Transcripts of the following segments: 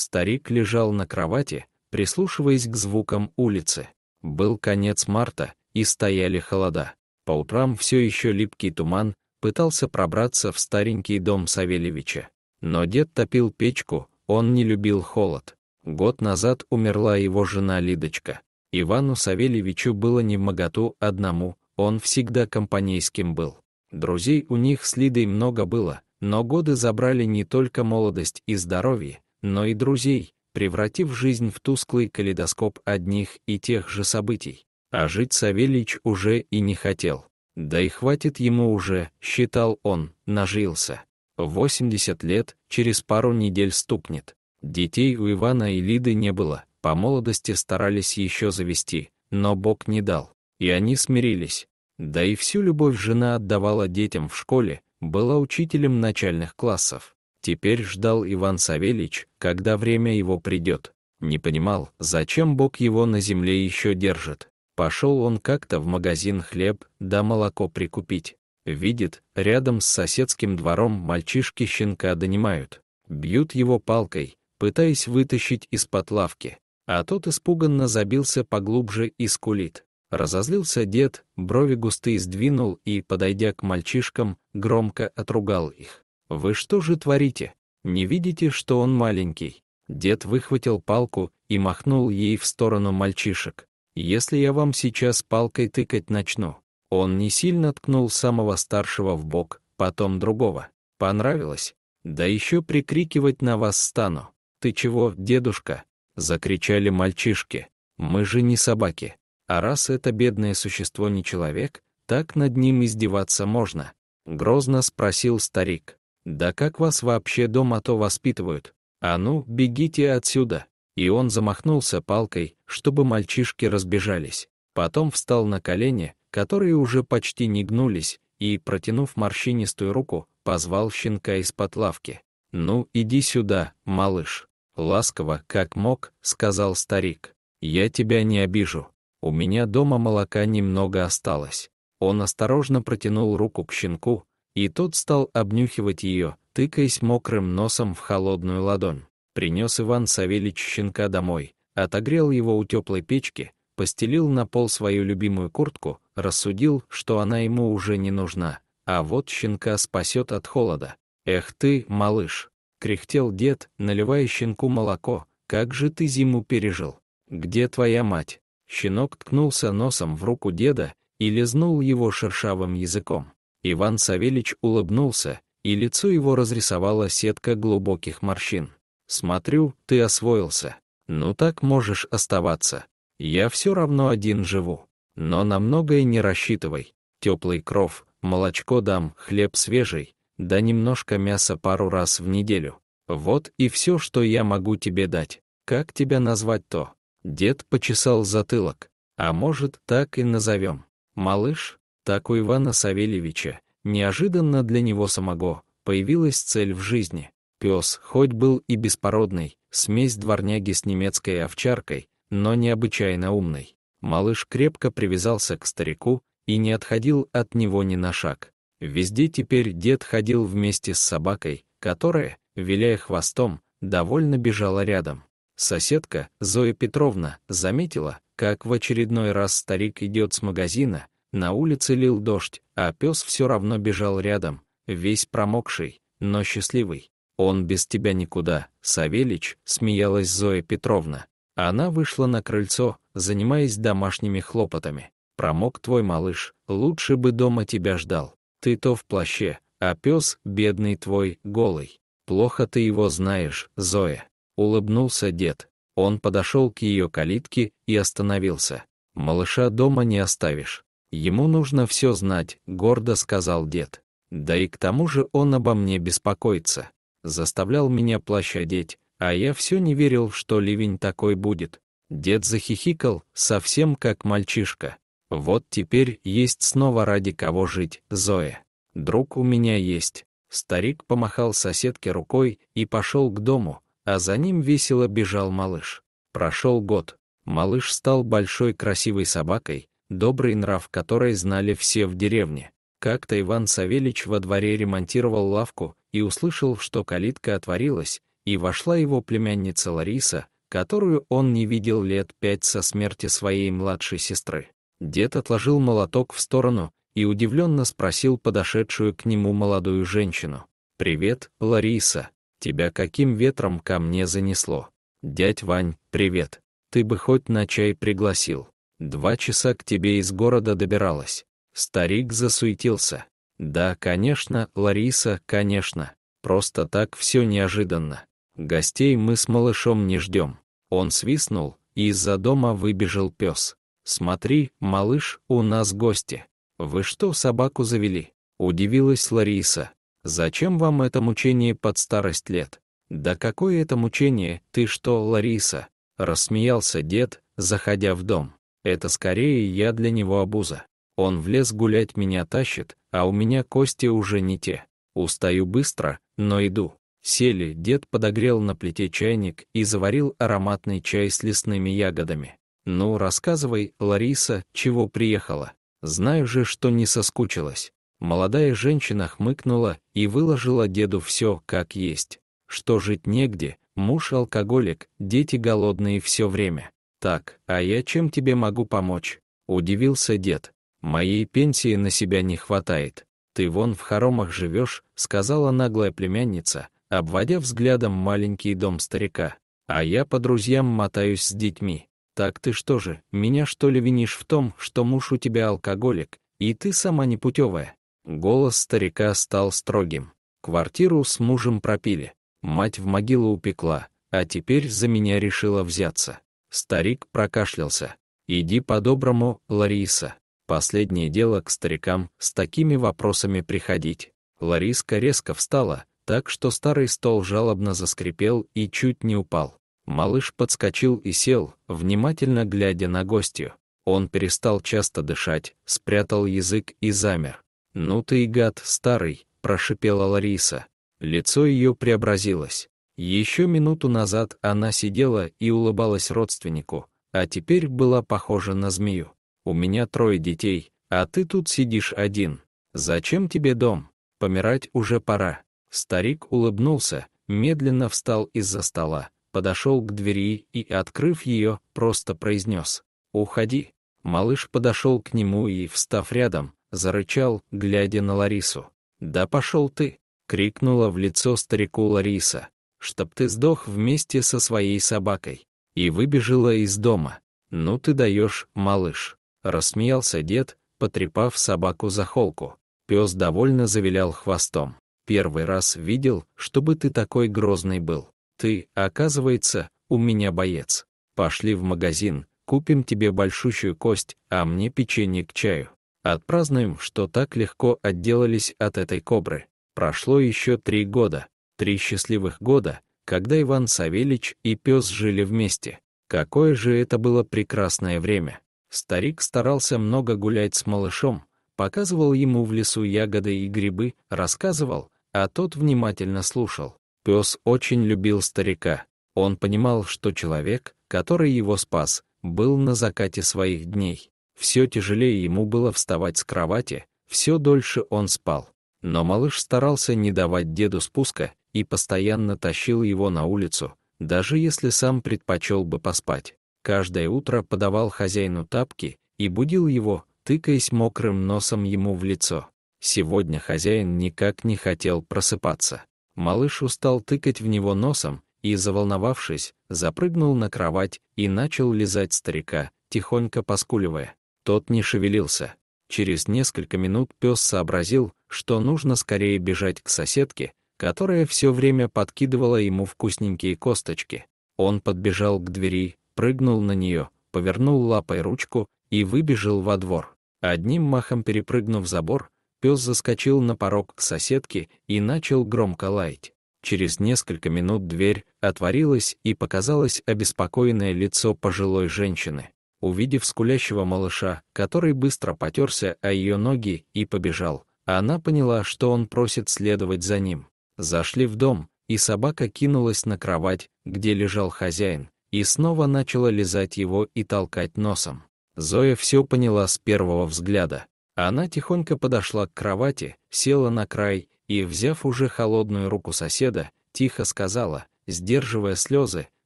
Старик лежал на кровати, прислушиваясь к звукам улицы. Был конец марта, и стояли холода. По утрам все еще липкий туман пытался пробраться в старенький дом Савельевича. Но дед топил печку, он не любил холод. Год назад умерла его жена Лидочка. Ивану Савельевичу было не в моготу одному, он всегда компанейским был. Друзей у них с Лидой много было, но годы забрали не только молодость и здоровье, но и друзей, превратив жизнь в тусклый калейдоскоп одних и тех же событий. А жить Савельич уже и не хотел. Да и хватит ему уже, считал он, нажился. 80 лет, через пару недель стукнет. Детей у Ивана и Лиды не было, по молодости старались еще завести, но Бог не дал. И они смирились. Да и всю любовь жена отдавала детям в школе, была учителем начальных классов. Теперь ждал Иван Савельич, когда время его придет. Не понимал, зачем Бог его на земле еще держит. Пошел он как-то в магазин хлеб да молоко прикупить. Видит, рядом с соседским двором мальчишки щенка донимают. Бьют его палкой, пытаясь вытащить из-под лавки. А тот испуганно забился поглубже и скулит. Разозлился дед, брови густые сдвинул и, подойдя к мальчишкам, громко отругал их. «Вы что же творите? Не видите, что он маленький?» Дед выхватил палку и махнул ей в сторону мальчишек. «Если я вам сейчас палкой тыкать начну». Он не сильно ткнул самого старшего в бок, потом другого. «Понравилось? Да еще прикрикивать на вас стану. Ты чего, дедушка?» Закричали мальчишки. «Мы же не собаки. А раз это бедное существо не человек, так над ним издеваться можно?» Грозно спросил старик. «Да как вас вообще дома-то воспитывают? А ну, бегите отсюда!» И он замахнулся палкой, чтобы мальчишки разбежались. Потом встал на колени, которые уже почти не гнулись, и, протянув морщинистую руку, позвал щенка из-под лавки. «Ну, иди сюда, малыш!» Ласково, как мог, сказал старик. «Я тебя не обижу. У меня дома молока немного осталось». Он осторожно протянул руку к щенку, и тот стал обнюхивать ее, тыкаясь мокрым носом в холодную ладонь. Принес Иван Савельич щенка домой, отогрел его у теплой печки, постелил на пол свою любимую куртку, рассудил, что она ему уже не нужна, а вот щенка спасет от холода. «Эх ты, малыш!» — кряхтел дед, наливая щенку молоко. «Как же ты зиму пережил? Где твоя мать?» Щенок ткнулся носом в руку деда и лизнул его шершавым языком. Иван Савельич улыбнулся, и лицо его разрисовала сетка глубоких морщин. «Смотрю, ты освоился. Ну так можешь оставаться. Я все равно один живу. Но на многое не рассчитывай. Теплый кров, молочко дам, хлеб свежий, да немножко мяса пару раз в неделю. Вот и все, что я могу тебе дать. Как тебя назвать-то?» Дед почесал затылок. «А может, так и назовем. Малыш?» так у Ивана Савельевича, неожиданно для него самого, появилась цель в жизни. Пес, хоть был и беспородный, смесь дворняги с немецкой овчаркой, но необычайно умный. Малыш крепко привязался к старику и не отходил от него ни на шаг. Везде теперь дед ходил вместе с собакой, которая, виляя хвостом, довольно бежала рядом. Соседка, Зоя Петровна, заметила, как в очередной раз старик идет с магазина, на улице лил дождь, а пес все равно бежал рядом, весь промокший, но счастливый. «Он без тебя никуда, Савелич», — смеялась Зоя Петровна. Она вышла на крыльцо, занимаясь домашними хлопотами. «Промок твой малыш, лучше бы дома тебя ждал. Ты то в плаще, а пес, бедный твой, голый. Плохо ты его знаешь, Зоя». Улыбнулся дед. Он подошел к ее калитке и остановился. «Малыша дома не оставишь. Ему нужно все знать, гордо сказал дед. Да и к тому же он обо мне беспокоится. Заставлял меня плащ одеть, а я все не верил, что ливень такой будет. Дед захихикал, совсем как мальчишка. Вот теперь есть снова ради кого жить, Зоя. Друг у меня есть. Старик помахал соседке рукой и пошел к дому, а за ним весело бежал малыш. Прошел год. Малыш стал большой красивой собакой, добрый нрав который знали все в деревне. Как-то Иван Савельич во дворе ремонтировал лавку и услышал, что калитка отворилась, и вошла его племянница Лариса, которую он не видел лет пять со смерти своей младшей сестры. Дед отложил молоток в сторону и удивленно спросил подошедшую к нему молодую женщину. «Привет, Лариса. Тебя каким ветром ко мне занесло? Дядь Вань, привет. Ты бы хоть на чай пригласил». Два часа к тебе из города добиралась. Старик засуетился. Да, конечно, Лариса, конечно. Просто так все неожиданно. Гостей мы с малышом не ждем. Он свистнул, и из-за дома выбежал пес. Смотри, малыш, у нас гости. Вы что, собаку завели? Удивилась Лариса. Зачем вам это мучение под старость лет? Да какое это мучение, ты что, Лариса? Рассмеялся дед, заходя в дом. Это скорее я для него обуза. Он в лес гулять меня тащит, а у меня кости уже не те. Устаю быстро, но иду. Сели, дед подогрел на плите чайник и заварил ароматный чай с лесными ягодами. «Ну, рассказывай, Лариса, чего приехала? Знаю же, что не соскучилась». Молодая женщина хмыкнула и выложила деду все, как есть. Что жить негде, муж алкоголик, дети голодные все время. «Так, а я чем тебе могу помочь?» — удивился дед. «Моей пенсии на себя не хватает. Ты вон в хоромах живешь», — сказала наглая племянница, обводя взглядом маленький дом старика. «А я по друзьям мотаюсь с детьми. Так ты что же, меня что ли винишь в том, что муж у тебя алкоголик, и ты сама непутевая?» Голос старика стал строгим. Квартиру с мужем пропили. Мать в могилу упекла, а теперь за меня решила взяться. Старик прокашлялся. «Иди по-доброму, Лариса. Последнее дело к старикам с такими вопросами приходить». Лариска резко встала, так что старый стол жалобно заскрипел и чуть не упал. Малыш подскочил и сел, внимательно глядя на гостью. Он перестал часто дышать, спрятал язык и замер. «Ну ты и гад, старый!» — прошипела Лариса. Лицо ее преобразилось. Еще минуту назад она сидела и улыбалась родственнику, а теперь была похожа на змею. «У меня трое детей, а ты тут сидишь один. Зачем тебе дом? Помирать уже пора». Старик улыбнулся, медленно встал из-за стола, подошел к двери и, открыв ее, просто произнес «Уходи». Малыш подошел к нему и, встав рядом, зарычал, глядя на Ларису. «Да пошел ты!» — крикнула в лицо старику Лариса чтоб ты сдох вместе со своей собакой. И выбежала из дома. Ну ты даешь, малыш. Рассмеялся дед, потрепав собаку за холку. Пес довольно завилял хвостом. Первый раз видел, чтобы ты такой грозный был. Ты, оказывается, у меня боец. Пошли в магазин, купим тебе большущую кость, а мне печенье к чаю. Отпразднуем, что так легко отделались от этой кобры. Прошло еще три года, Три счастливых года, когда Иван Савельич и пес жили вместе. Какое же это было прекрасное время! Старик старался много гулять с малышом, показывал ему в лесу ягоды и грибы, рассказывал, а тот внимательно слушал. Пес очень любил старика. Он понимал, что человек, который его спас, был на закате своих дней. Все тяжелее ему было вставать с кровати, все дольше он спал. Но малыш старался не давать деду спуска, и постоянно тащил его на улицу, даже если сам предпочел бы поспать. Каждое утро подавал хозяину тапки и будил его, тыкаясь мокрым носом ему в лицо. Сегодня хозяин никак не хотел просыпаться. Малыш устал тыкать в него носом и, заволновавшись, запрыгнул на кровать и начал лизать старика, тихонько поскуливая. Тот не шевелился. Через несколько минут пес сообразил, что нужно скорее бежать к соседке, которая все время подкидывала ему вкусненькие косточки. Он подбежал к двери, прыгнул на нее, повернул лапой ручку и выбежал во двор. Одним махом перепрыгнув забор, пес заскочил на порог к соседке и начал громко лаять. Через несколько минут дверь отворилась и показалось обеспокоенное лицо пожилой женщины. Увидев скулящего малыша, который быстро потерся о ее ноги и побежал, она поняла, что он просит следовать за ним. Зашли в дом, и собака кинулась на кровать, где лежал хозяин, и снова начала лизать его и толкать носом. Зоя все поняла с первого взгляда. Она тихонько подошла к кровати, села на край и, взяв уже холодную руку соседа, тихо сказала, сдерживая слезы,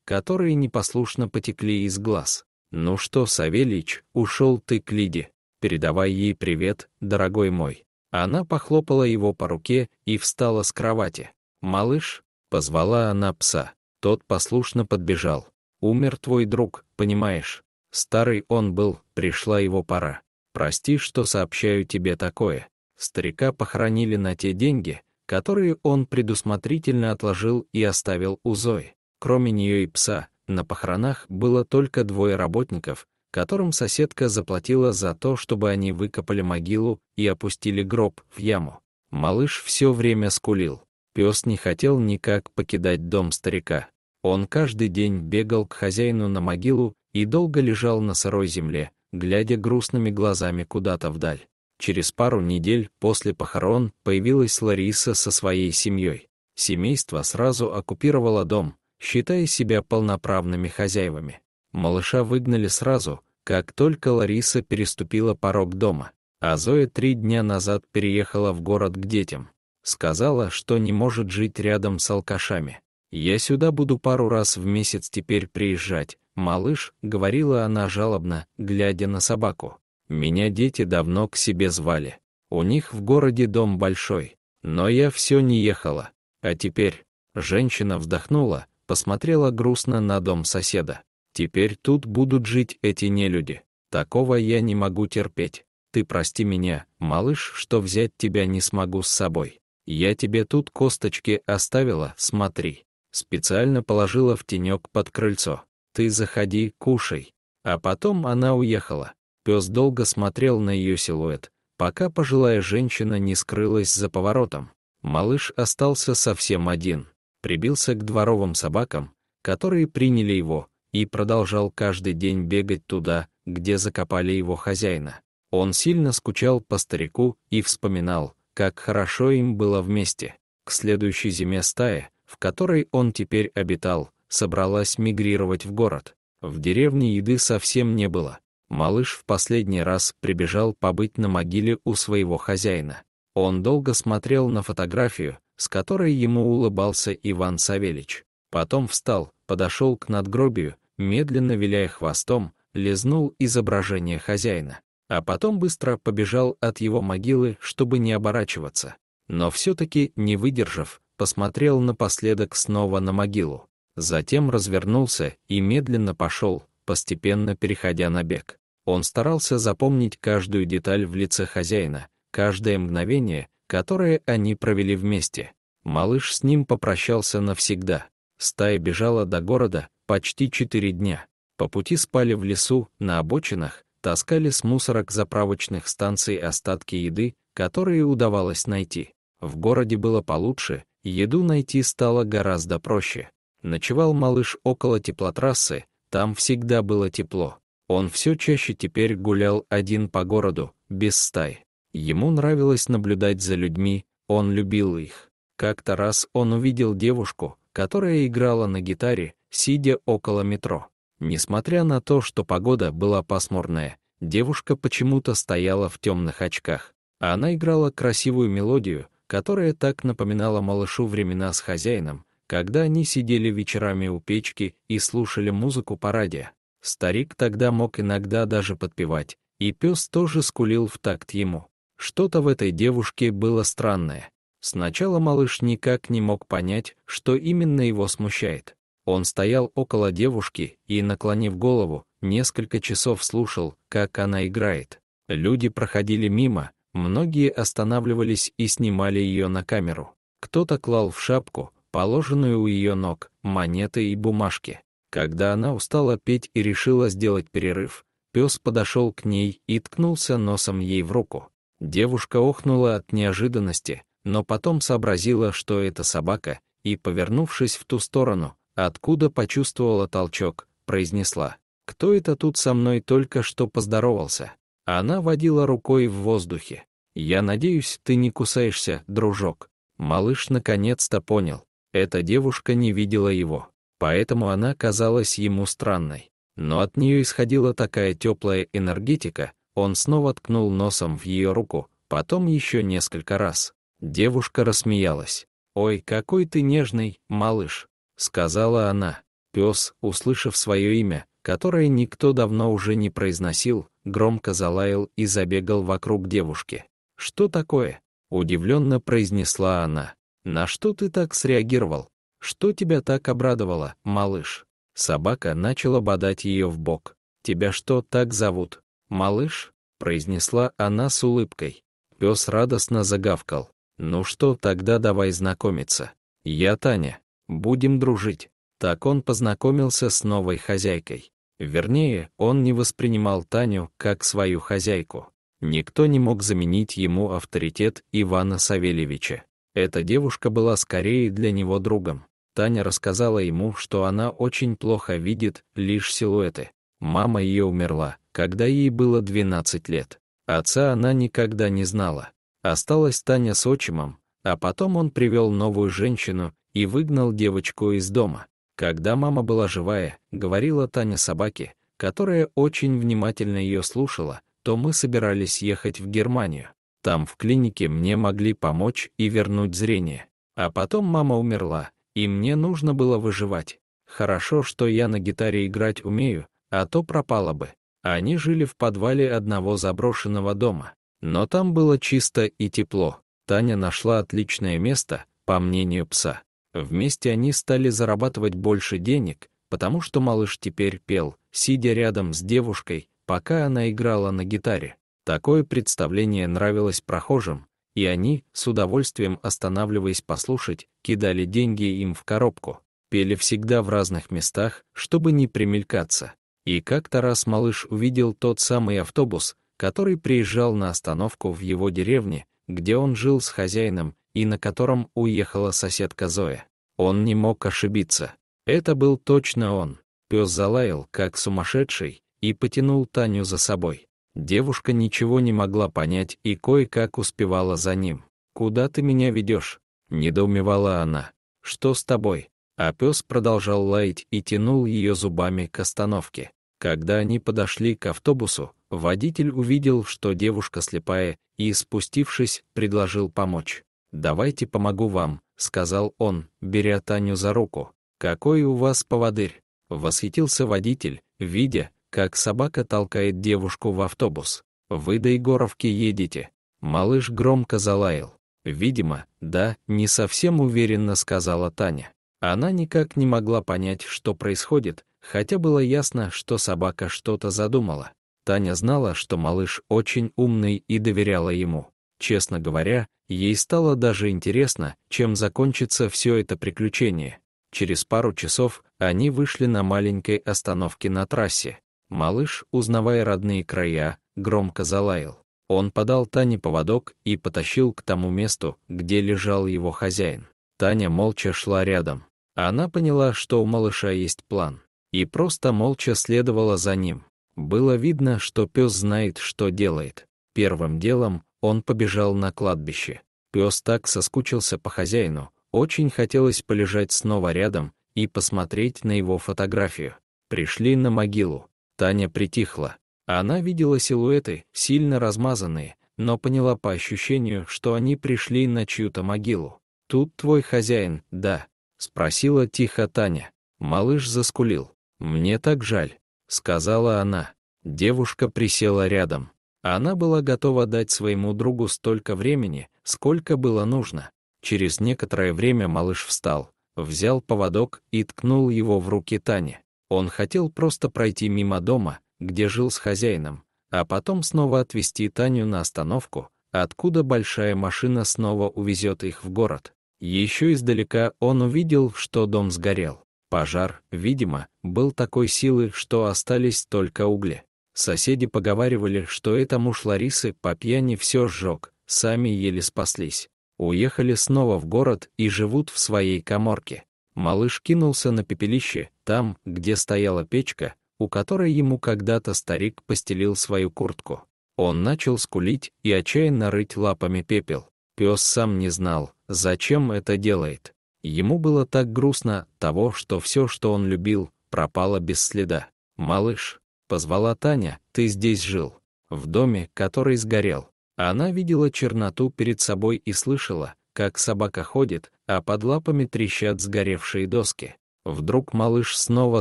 которые непослушно потекли из глаз. «Ну что, Савельич, ушел ты к Лиде. Передавай ей привет, дорогой мой». Она похлопала его по руке и встала с кровати. «Малыш», — позвала она пса. Тот послушно подбежал. «Умер твой друг, понимаешь? Старый он был, пришла его пора. Прости, что сообщаю тебе такое. Старика похоронили на те деньги, которые он предусмотрительно отложил и оставил у Зои. Кроме нее и пса, на похоронах было только двое работников, которым соседка заплатила за то, чтобы они выкопали могилу и опустили гроб в яму. Малыш все время скулил. Пес не хотел никак покидать дом старика. Он каждый день бегал к хозяину на могилу и долго лежал на сырой земле, глядя грустными глазами куда-то вдаль. Через пару недель после похорон появилась Лариса со своей семьей. Семейство сразу оккупировало дом, считая себя полноправными хозяевами. Малыша выгнали сразу, как только Лариса переступила порог дома, а Зоя три дня назад переехала в город к детям. Сказала, что не может жить рядом с алкашами. «Я сюда буду пару раз в месяц теперь приезжать, малыш», — говорила она жалобно, глядя на собаку. «Меня дети давно к себе звали. У них в городе дом большой, но я все не ехала. А теперь...» Женщина вздохнула, посмотрела грустно на дом соседа. Теперь тут будут жить эти нелюди. Такого я не могу терпеть. Ты прости меня, малыш, что взять тебя не смогу с собой. Я тебе тут косточки оставила, смотри. Специально положила в тенек под крыльцо. Ты заходи, кушай. А потом она уехала. Пес долго смотрел на ее силуэт, пока пожилая женщина не скрылась за поворотом. Малыш остался совсем один. Прибился к дворовым собакам, которые приняли его, и продолжал каждый день бегать туда, где закопали его хозяина. Он сильно скучал по старику и вспоминал, как хорошо им было вместе. К следующей зиме стая, в которой он теперь обитал, собралась мигрировать в город. В деревне еды совсем не было. Малыш в последний раз прибежал побыть на могиле у своего хозяина. Он долго смотрел на фотографию, с которой ему улыбался Иван Савельич. Потом встал, подошел к надгробию медленно виляя хвостом, лизнул изображение хозяина, а потом быстро побежал от его могилы, чтобы не оборачиваться. Но все-таки, не выдержав, посмотрел напоследок снова на могилу. Затем развернулся и медленно пошел, постепенно переходя на бег. Он старался запомнить каждую деталь в лице хозяина, каждое мгновение, которое они провели вместе. Малыш с ним попрощался навсегда. Стая бежала до города, почти четыре дня. По пути спали в лесу, на обочинах, таскали с мусорок заправочных станций остатки еды, которые удавалось найти. В городе было получше, еду найти стало гораздо проще. Ночевал малыш около теплотрассы, там всегда было тепло. Он все чаще теперь гулял один по городу, без стай. Ему нравилось наблюдать за людьми, он любил их. Как-то раз он увидел девушку, которая играла на гитаре, сидя около метро. Несмотря на то, что погода была пасмурная, девушка почему-то стояла в темных очках. а Она играла красивую мелодию, которая так напоминала малышу времена с хозяином, когда они сидели вечерами у печки и слушали музыку по радио. Старик тогда мог иногда даже подпевать, и пес тоже скулил в такт ему. Что-то в этой девушке было странное. Сначала малыш никак не мог понять, что именно его смущает. Он стоял около девушки и, наклонив голову, несколько часов слушал, как она играет. Люди проходили мимо, многие останавливались и снимали ее на камеру. Кто-то клал в шапку, положенную у ее ног, монеты и бумажки. Когда она устала петь и решила сделать перерыв, пес подошел к ней и ткнулся носом ей в руку. Девушка охнула от неожиданности, но потом сообразила, что это собака, и, повернувшись в ту сторону, откуда почувствовала толчок, произнесла. «Кто это тут со мной только что поздоровался?» Она водила рукой в воздухе. «Я надеюсь, ты не кусаешься, дружок». Малыш наконец-то понял. Эта девушка не видела его, поэтому она казалась ему странной. Но от нее исходила такая теплая энергетика, он снова ткнул носом в ее руку, потом еще несколько раз. Девушка рассмеялась. «Ой, какой ты нежный, малыш!» — сказала она. Пес, услышав свое имя, которое никто давно уже не произносил, громко залаял и забегал вокруг девушки. «Что такое?» — удивленно произнесла она. «На что ты так среагировал? Что тебя так обрадовало, малыш?» Собака начала бодать ее в бок. «Тебя что так зовут? Малыш?» — произнесла она с улыбкой. Пес радостно загавкал. «Ну что, тогда давай знакомиться. Я Таня будем дружить. Так он познакомился с новой хозяйкой. Вернее, он не воспринимал Таню как свою хозяйку. Никто не мог заменить ему авторитет Ивана Савельевича. Эта девушка была скорее для него другом. Таня рассказала ему, что она очень плохо видит лишь силуэты. Мама ее умерла, когда ей было 12 лет. Отца она никогда не знала. Осталась Таня с отчимом, а потом он привел новую женщину, и выгнал девочку из дома. Когда мама была живая, говорила Таня собаке, которая очень внимательно ее слушала, то мы собирались ехать в Германию. Там в клинике мне могли помочь и вернуть зрение. А потом мама умерла, и мне нужно было выживать. Хорошо, что я на гитаре играть умею, а то пропало бы. Они жили в подвале одного заброшенного дома. Но там было чисто и тепло. Таня нашла отличное место, по мнению пса. Вместе они стали зарабатывать больше денег, потому что малыш теперь пел, сидя рядом с девушкой, пока она играла на гитаре. Такое представление нравилось прохожим, и они, с удовольствием останавливаясь послушать, кидали деньги им в коробку. Пели всегда в разных местах, чтобы не примелькаться. И как-то раз малыш увидел тот самый автобус, который приезжал на остановку в его деревне, где он жил с хозяином, и на котором уехала соседка Зоя. Он не мог ошибиться. Это был точно он. Пес залаял, как сумасшедший, и потянул Таню за собой. Девушка ничего не могла понять и кое-как успевала за ним. «Куда ты меня ведешь?» — недоумевала она. «Что с тобой?» А пес продолжал лаять и тянул ее зубами к остановке. Когда они подошли к автобусу, водитель увидел, что девушка слепая, и, спустившись, предложил помочь. «Давайте помогу вам», — сказал он, беря Таню за руку. «Какой у вас поводырь?» — восхитился водитель, видя, как собака толкает девушку в автобус. «Вы до Егоровки едете». Малыш громко залаял. «Видимо, да, не совсем уверенно», — сказала Таня. Она никак не могла понять, что происходит, хотя было ясно, что собака что-то задумала. Таня знала, что малыш очень умный и доверяла ему. Честно говоря, ей стало даже интересно, чем закончится все это приключение. Через пару часов они вышли на маленькой остановке на трассе. Малыш, узнавая родные края, громко залаял. Он подал Тане поводок и потащил к тому месту, где лежал его хозяин. Таня молча шла рядом. Она поняла, что у малыша есть план, и просто молча следовала за ним. Было видно, что пес знает, что делает. Первым делом он побежал на кладбище. Пес так соскучился по хозяину, очень хотелось полежать снова рядом и посмотреть на его фотографию. Пришли на могилу. Таня притихла. Она видела силуэты, сильно размазанные, но поняла по ощущению, что они пришли на чью-то могилу. «Тут твой хозяин, да?» — спросила тихо Таня. Малыш заскулил. «Мне так жаль», — сказала она. Девушка присела рядом. А Она была готова дать своему другу столько времени, сколько было нужно. Через некоторое время малыш встал, взял поводок и ткнул его в руки Тани. Он хотел просто пройти мимо дома, где жил с хозяином, а потом снова отвезти Таню на остановку, откуда большая машина снова увезет их в город. Еще издалека он увидел, что дом сгорел. Пожар, видимо, был такой силы, что остались только угли. Соседи поговаривали, что это муж Ларисы по пьяни все сжег, сами еле спаслись. Уехали снова в город и живут в своей коморке. Малыш кинулся на пепелище, там, где стояла печка, у которой ему когда-то старик постелил свою куртку. Он начал скулить и отчаянно рыть лапами пепел. Пес сам не знал, зачем это делает. Ему было так грустно того, что все, что он любил, пропало без следа. Малыш, Позвала Таня, ты здесь жил, в доме, который сгорел. Она видела черноту перед собой и слышала, как собака ходит, а под лапами трещат сгоревшие доски. Вдруг малыш снова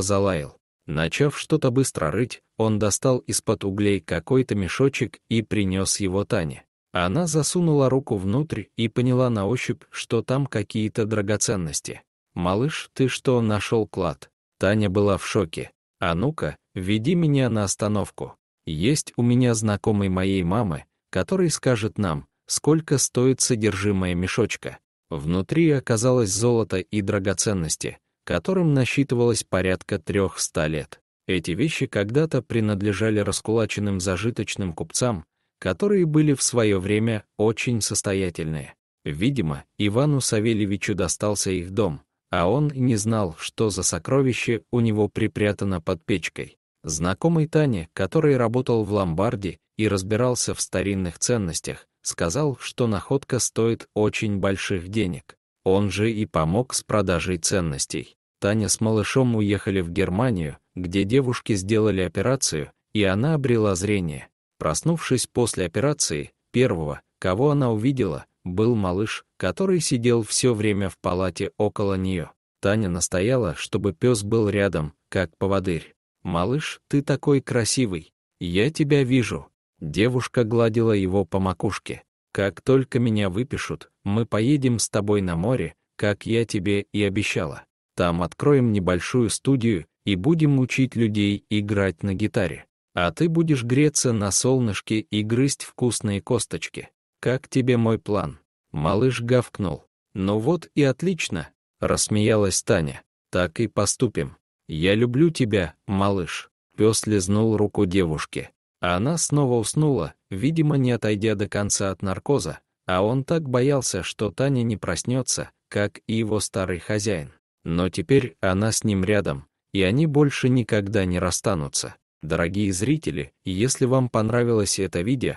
залаял. Начав что-то быстро рыть, он достал из-под углей какой-то мешочек и принес его Тане. Она засунула руку внутрь и поняла на ощупь, что там какие-то драгоценности. «Малыш, ты что, нашел клад?» Таня была в шоке. «А ну-ка, веди меня на остановку. Есть у меня знакомый моей мамы, который скажет нам, сколько стоит содержимое мешочка». Внутри оказалось золото и драгоценности, которым насчитывалось порядка трех ста лет. Эти вещи когда-то принадлежали раскулаченным зажиточным купцам, которые были в свое время очень состоятельные. Видимо, Ивану Савельевичу достался их дом — а он не знал, что за сокровище у него припрятано под печкой. Знакомый Тане, который работал в ломбарде и разбирался в старинных ценностях, сказал, что находка стоит очень больших денег. Он же и помог с продажей ценностей. Таня с малышом уехали в Германию, где девушки сделали операцию, и она обрела зрение. Проснувшись после операции, первого, кого она увидела, был малыш, который сидел все время в палате около нее. Таня настояла, чтобы пес был рядом, как поводырь. «Малыш, ты такой красивый! Я тебя вижу!» Девушка гладила его по макушке. «Как только меня выпишут, мы поедем с тобой на море, как я тебе и обещала. Там откроем небольшую студию и будем учить людей играть на гитаре. А ты будешь греться на солнышке и грызть вкусные косточки. «Как тебе мой план?» Малыш гавкнул. «Ну вот и отлично», — рассмеялась Таня. «Так и поступим. Я люблю тебя, малыш». Пес лизнул руку девушки. А она снова уснула, видимо, не отойдя до конца от наркоза, а он так боялся, что Таня не проснется, как и его старый хозяин. Но теперь она с ним рядом, и они больше никогда не расстанутся. Дорогие зрители, если вам понравилось это видео,